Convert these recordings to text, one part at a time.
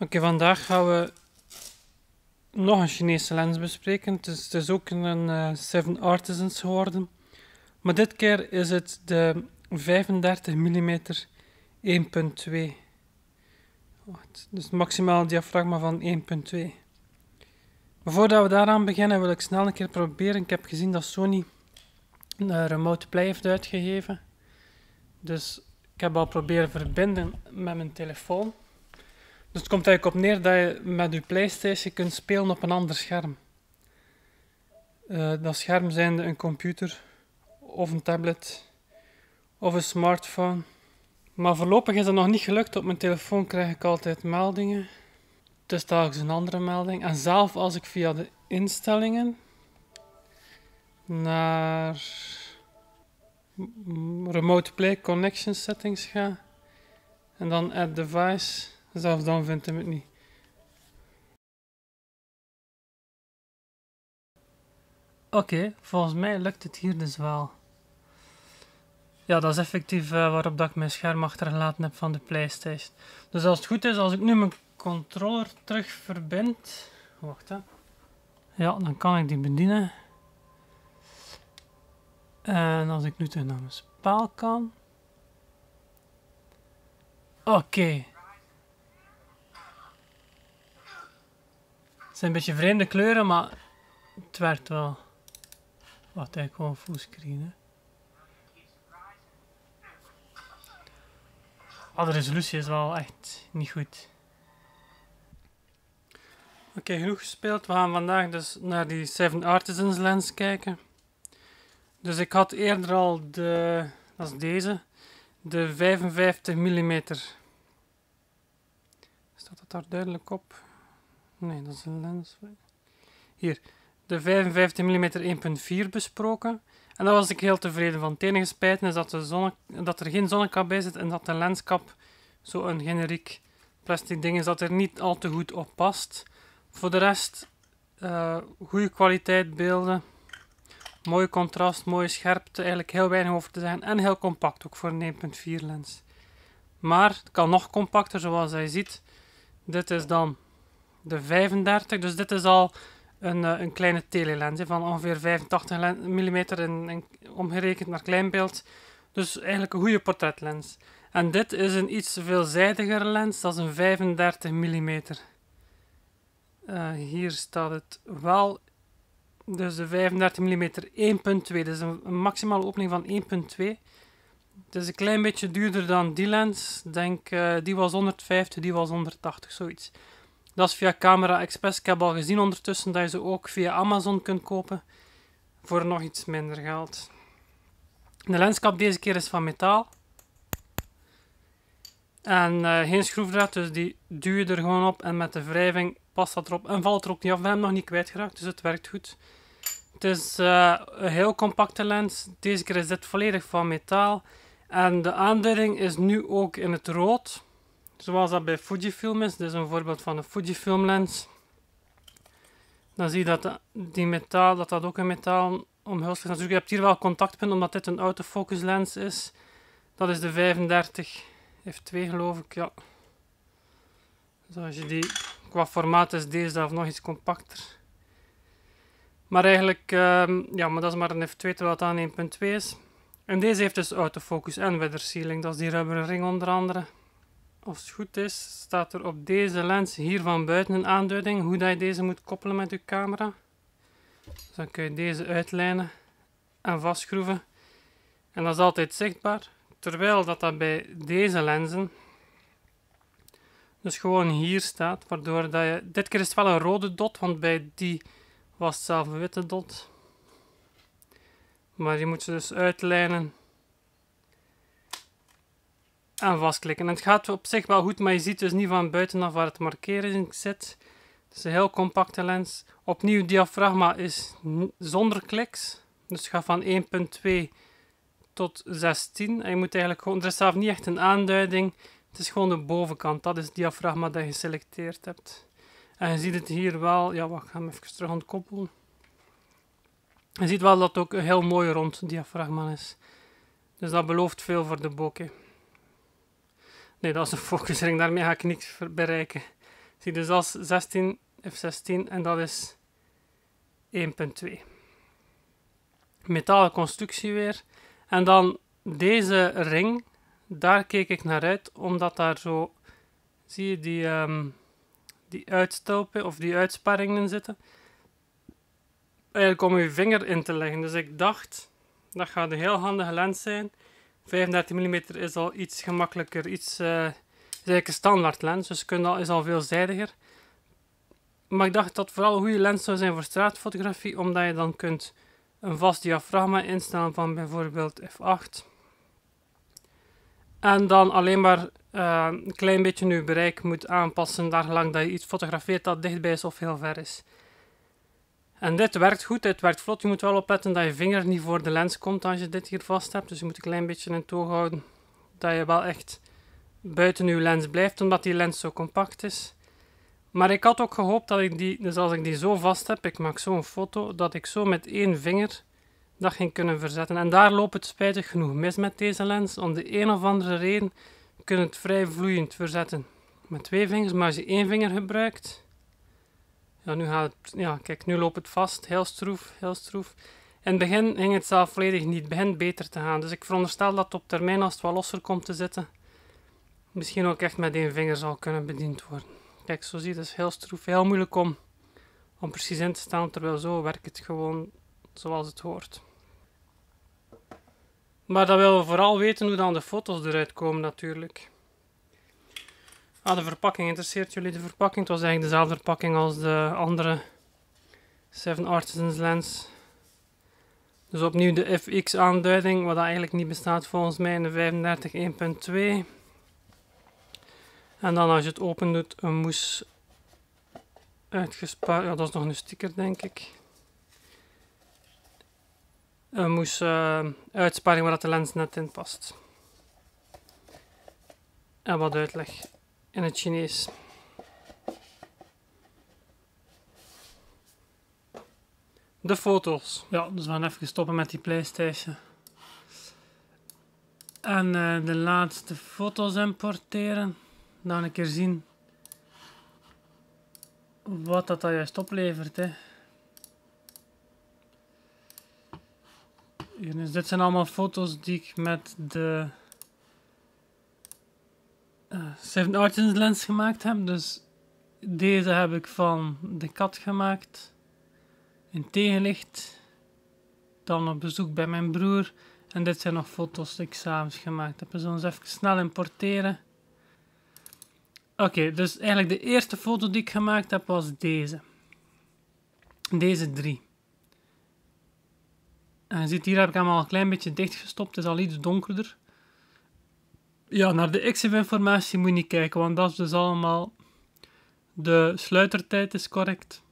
Oké, vandaag gaan we nog een Chinese lens bespreken. Het is, het is ook een uh, Seven Artisans geworden. Maar dit keer is het de 35 mm 1.2. Dus maximaal diafragma van 1.2. voordat we daaraan beginnen wil ik snel een keer proberen. Ik heb gezien dat Sony een eh, remote play heeft uitgegeven. Dus ik heb al proberen verbinden met mijn telefoon. Dus het komt eigenlijk op neer dat je met je PlayStation kunt spelen op een ander scherm. Eh, dat scherm zijn een computer, of een tablet, of een smartphone. Maar voorlopig is dat nog niet gelukt. Op mijn telefoon krijg ik altijd meldingen. Het is telkens een andere melding. En zelf als ik via de instellingen naar Remote Play Connection Settings ga en dan Add Device Zelfs dan vindt hij het niet. Oké, volgens mij lukt het hier dus wel. Ja, dat is effectief eh, waarop dat ik mijn scherm achtergelaten heb van de Playstation. Dus als het goed is, als ik nu mijn controller terug verbind... Wacht, hè. Ja, dan kan ik die bedienen. En als ik nu terug naar mijn spaal kan... Oké. zijn een beetje vreemde kleuren, maar het werkt wel. Wat eigenlijk gewoon fullscreen. Hè. Oh, de resolutie is wel echt niet goed. Oké, genoeg gespeeld. We gaan vandaag dus naar die Seven Artisans lens kijken. Dus ik had eerder al de, dat is deze, de 55 mm. Staat dat daar duidelijk op? Nee, dat is een lens. Hier, de 55 mm 1.4 besproken. En daar was ik heel tevreden van. Het enige spijt is dat, de dat er geen zonnekap bij zit en dat de lenskap zo'n generiek plastic ding is dat er niet al te goed op past. Voor de rest, eh, goede kwaliteit beelden. Mooi contrast, mooie scherpte, eigenlijk heel weinig over te zeggen. En heel compact, ook voor een 1.4 lens. Maar het kan nog compacter, zoals hij ziet. Dit is dan de 35. Dus dit is al een, eh, een kleine telelens van ongeveer 85 mm in, omgerekend naar kleinbeeld. Dus eigenlijk een goede portretlens. En dit is een iets veelzijdigere lens, dat is een 35 mm. Eh, hier staat het wel. Dus de 35 mm 1.2. Dus een, een maximale opening van 1.2. Het is een klein beetje duurder dan die lens. Denk, eh, die was 150, die was 180, zoiets. Dat is via Camera Express. Ik heb al gezien ondertussen dat je ze ook via Amazon kunt kopen. Voor nog iets minder geld. De lenskap deze keer is van metaal. En eh, geen schroefdraad, dus die duw je er gewoon op. En met de wrijving past dat erop. En valt er ook niet af. We hebben hem nog niet kwijtgeraakt, dus het werkt goed. Het is eh, een heel compacte lens. Deze keer is dit volledig van metaal. En de aanduiding is nu ook in het rood. Zoals dat bij Fujifilm is, dit is een voorbeeld van een Fujifilm lens. Dan zie je dat eh, die metaal, dat dat ook een metaal omhulsel is. Natuurlijk, je hebt hier wel contactpunt, omdat dit een autofocus lens is. Dat is de 35 f2 geloof ik, ja. Zoals dus je die, qua formaat is deze zelf nog iets compacter. Maar eigenlijk, ehm, ja, maar dat is maar een F2 terwijl het aan 1.2 is. En deze heeft dus autofocus en weather sealing, dat is die rubberen ring onder andere. Als het goed is, staat er op deze lens hier van buiten een aanduiding hoe dat je deze moet koppelen met je camera. Dus dan kun je deze uitlijnen en vastschroeven. En dat is altijd zichtbaar. Terwijl dat, dat bij deze lenzen dus gewoon hier staat. Waardoor dat je... Dit keer is het wel een rode dot, want bij die was het zelf een witte dot. Maar je moet ze dus uitlijnen en vastklikken. En het gaat op zich wel goed, maar je ziet dus niet van buitenaf waar het markeren zit. Het is een heel compacte lens. Opnieuw, diafragma is zonder kliks. Dus het gaat van 1.2 tot 16. En je moet eigenlijk gewoon, er is niet echt een aanduiding. Het is gewoon de bovenkant. Dat is het diafragma dat je geselecteerd hebt. En je ziet het hier wel. Ja, wacht, ik ga hem even terug ontkoppelen. Je ziet wel dat het ook een heel mooi rond diafragma is. Dus dat belooft veel voor de bokeh. Nee, dat is een focusring. Daarmee ga ik niks bereiken. Zie, dus als 16, F16 en dat is 1.2. Metalen constructie weer. En dan deze ring, daar keek ik naar uit, omdat daar zo, zie je die, um, die uitstulpen of die uitsparingen zitten. Eigenlijk om je vinger in te leggen. Dus ik dacht, dat gaat een heel handige lens zijn. 35 mm is al iets gemakkelijker, iets, uh, standaard lens, dus kun al, is al veelzijdiger. Maar ik dacht dat vooral een goede lens zou zijn voor straatfotografie, omdat je dan kunt een vast diafragma instellen van bijvoorbeeld f8. En dan alleen maar eh, een klein beetje je bereik moet aanpassen, daar dat je iets fotografeert dat dichtbij is of heel ver is. En dit werkt goed, het werkt vlot. Je moet wel opletten dat je vinger niet voor de lens komt als je dit hier vast hebt. Dus je moet een klein beetje in toog houden dat je wel echt buiten je lens blijft, omdat die lens zo compact is. Maar ik had ook gehoopt dat ik die, dus als ik die zo vast heb, ik maak zo'n foto, dat ik zo met één vinger dat ging kunnen verzetten. En daar loopt het spijtig genoeg mis met deze lens. Om de een of andere reden kun je het vrij vloeiend verzetten met twee vingers, maar als je één vinger gebruikt, nou, nu gaat ja, kijk, nu loopt het vast, heel stroef, heel stroef. In het begin ging het zelf volledig niet, begint beter te gaan. Dus ik veronderstel dat op termijn, als het wat losser komt te zitten, misschien ook echt met één vinger zal kunnen bediend worden. Kijk, zo zie je, het is heel stroef, heel moeilijk om, om precies in te staan, terwijl zo werkt het gewoon zoals het hoort. Maar dat willen we vooral weten hoe dan de foto's eruit komen natuurlijk. Ah, de verpakking interesseert jullie de verpakking. Het was eigenlijk dezelfde verpakking als de andere Seven Artisans lens. Dus opnieuw de FX aanduiding, wat eigenlijk niet bestaat volgens mij in de 35 1.2. En dan als je het open doet, een moes uitgespaard. Ja, dat is nog een sticker denk ik. Een moes uh, uitsparing waar dat de lens net in past. En wat uitleg en het Chinees. De foto's. Ja, dus we gaan even stoppen met die PlayStation. En eh, de laatste foto's importeren. Dan een keer zien wat dat, dat juist oplevert. Hè. dus dit zijn allemaal foto's die ik met de Seven eh, Artisans lens gemaakt heb. Dus deze heb ik van de kat gemaakt. In tegenlicht. Dan op bezoek bij mijn broer. En dit zijn nog foto's die ik s'avonds gemaakt heb. Dus ons even snel importeren. Oké, dus eigenlijk de eerste foto die ik gemaakt heb was deze. Deze drie. En je ziet hier heb ik hem al een klein beetje dicht gestopt. Het is al iets donkerder ja, naar de XF-informatie moet je niet kijken, want dat is dus allemaal... De sluitertijd is correct.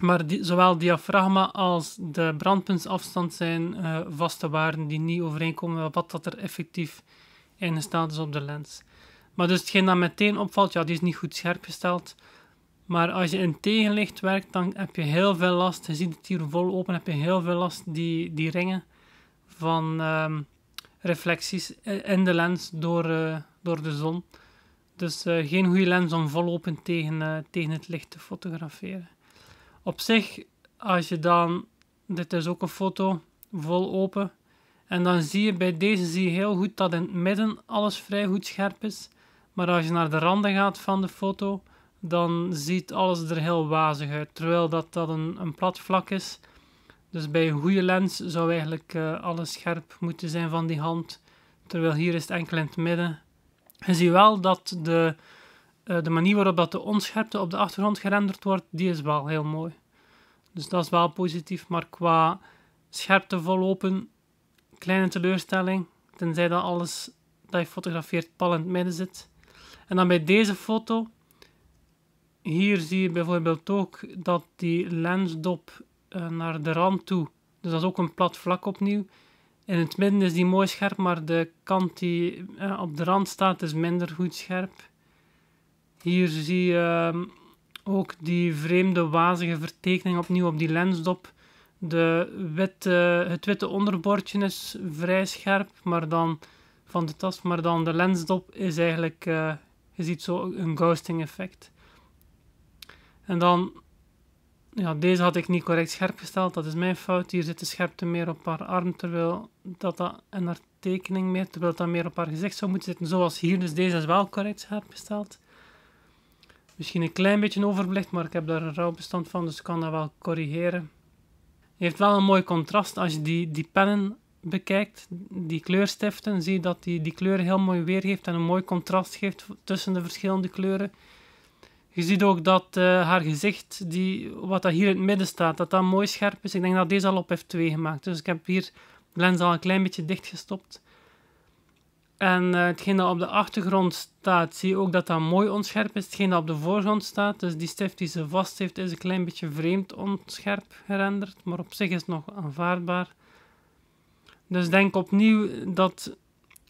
Maar zowel diafragma als de brandpuntsafstand zijn eh, vaste waarden die niet overeenkomen met wat dat er effectief in staat is op de lens. Maar dus hetgeen dat meteen opvalt, ja, die is niet goed scherp gesteld. Maar als je in tegenlicht werkt, dan heb je heel veel last. Je ziet het hier vol open, heb je heel veel last, die, die ringen van... Ehm, reflecties eh, in de lens door, eh, door de zon. Dus eh, geen goede lens om volopend tegen, tegen het licht te fotograferen. Op zich, als je dan, dit is ook een foto, vol open. En dan zie je bij deze zie je heel goed dat in het midden alles vrij goed scherp is. Maar als je naar de randen gaat van de foto, dan ziet alles er heel wazig uit. Terwijl dat, dat een, een plat vlak is, dus bij een goede lens zou eigenlijk eh, alles scherp moeten zijn van die hand. Terwijl hier is het enkel in het midden. Je ziet wel dat de, eh, de manier waarop dat de onscherpte op de achtergrond gerenderd wordt, die is wel heel mooi. Dus dat is wel positief, maar qua scherpte vollopen, kleine teleurstelling. Tenzij dat alles dat je fotografeert pal in het midden zit. En dan bij deze foto, hier zie je bijvoorbeeld ook dat die lensdop eh, naar de rand toe. Dus dat is ook een plat vlak opnieuw. In het midden is die mooi scherp, maar de kant die eh, op de rand staat is minder goed scherp. Hier zie je ehm, ook die vreemde wazige vertekening opnieuw op die lensdop. De witte, het witte onderbordje is vrij scherp, maar dan van de tas, maar dan de lensdop is eigenlijk, je eh, ziet zo een ghosting effect. En dan ja, deze had ik niet correct scherp gesteld. Dat is mijn fout. Hier zit de scherpte meer op haar arm terwijl dat, dat en haar tekening meer, terwijl dat meer op haar gezicht zou moeten zitten. Zoals hier. Dus deze is wel correct scherp gesteld. Misschien een klein beetje overbelicht, maar ik heb daar een rouwbestand van, dus ik kan dat wel corrigeren. Hij heeft wel een mooi contrast als je die, die pennen bekijkt, die kleurstiften, zie je dat die, die kleur heel mooi weergeeft en een mooi contrast geeft tussen de verschillende kleuren. Je ziet ook dat eh, haar gezicht, die, wat dat hier in het midden staat, dat dat mooi scherp is. Ik denk dat deze al op f2 gemaakt. Dus ik heb hier de lens al een klein beetje dichtgestopt. En eh, hetgeen dat op de achtergrond staat, zie je ook dat dat mooi onscherp is. Hetgeen dat op de voorgrond staat, dus die stift die ze vast heeft, is een klein beetje vreemd onscherp gerenderd. Maar op zich is het nog aanvaardbaar. Dus denk opnieuw dat,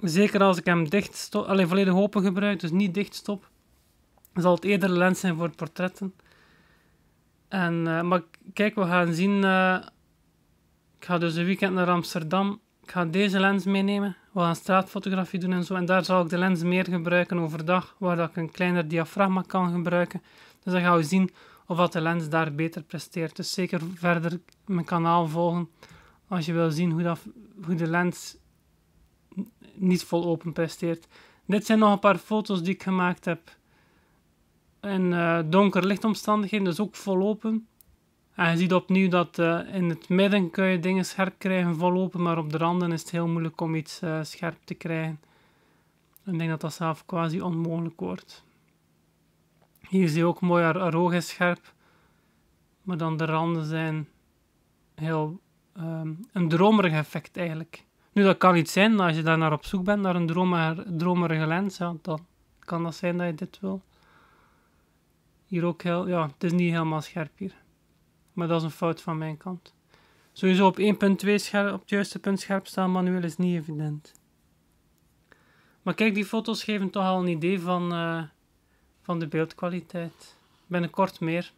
zeker als ik hem dicht alleen volledig open gebruik, dus niet dicht stop, zal het eerder lens zijn voor portretten. En, eh, maar kijk, we gaan zien. Eh, ik ga dus een weekend naar Amsterdam. Ik ga deze lens meenemen. We gaan straatfotografie doen en zo. En daar zal ik de lens meer gebruiken overdag, waar dat ik een kleiner diafragma kan gebruiken. Dus dan gaan we zien of dat de lens daar beter presteert. Dus zeker verder mijn kanaal volgen als je wil zien hoe, dat, hoe de lens niet vol open presteert. Dit zijn nog een paar foto's die ik gemaakt heb in uh, eh, donkere lichtomstandigheden, dus ook vol En je ziet opnieuw dat eh, in het midden kun je dingen scherp krijgen vol maar op de randen is het heel moeilijk om iets eh, scherp te krijgen. Ik denk dat dat zelf quasi onmogelijk wordt. Hier zie je ook mooi haar, haar oog is scherp, maar dan de randen zijn heel ehm, een dromerig effect eigenlijk. Nu, dat kan iets zijn als je daar naar op zoek bent, naar een dromerige lens. dan kan dat zijn dat je dit wil hier ook heel, ja, het is niet helemaal scherp hier. Maar dat is een fout van mijn kant. Sowieso op 1.2 op het juiste punt scherp staan manueel is niet evident. Maar kijk, die foto's geven toch al een idee van, eh, van de beeldkwaliteit. Binnenkort meer.